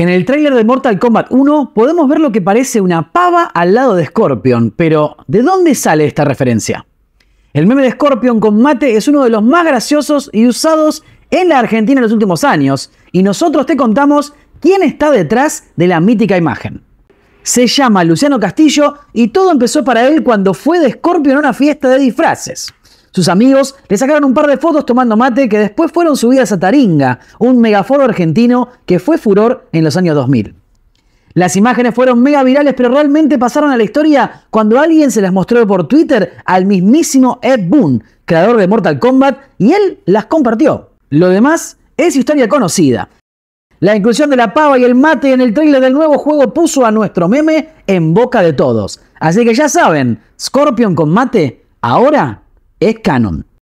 En el tráiler de Mortal Kombat 1 podemos ver lo que parece una pava al lado de Scorpion, pero ¿de dónde sale esta referencia? El meme de Scorpion con mate es uno de los más graciosos y usados en la Argentina en los últimos años, y nosotros te contamos quién está detrás de la mítica imagen. Se llama Luciano Castillo y todo empezó para él cuando fue de Scorpion a una fiesta de disfraces. Sus amigos le sacaron un par de fotos tomando mate que después fueron subidas a Taringa, un megaforo argentino que fue furor en los años 2000. Las imágenes fueron mega virales, pero realmente pasaron a la historia cuando alguien se las mostró por Twitter al mismísimo Ed Boon, creador de Mortal Kombat, y él las compartió. Lo demás es historia conocida. La inclusión de la pava y el mate en el trailer del nuevo juego puso a nuestro meme en boca de todos. Así que ya saben, Scorpion con mate, ahora es canon.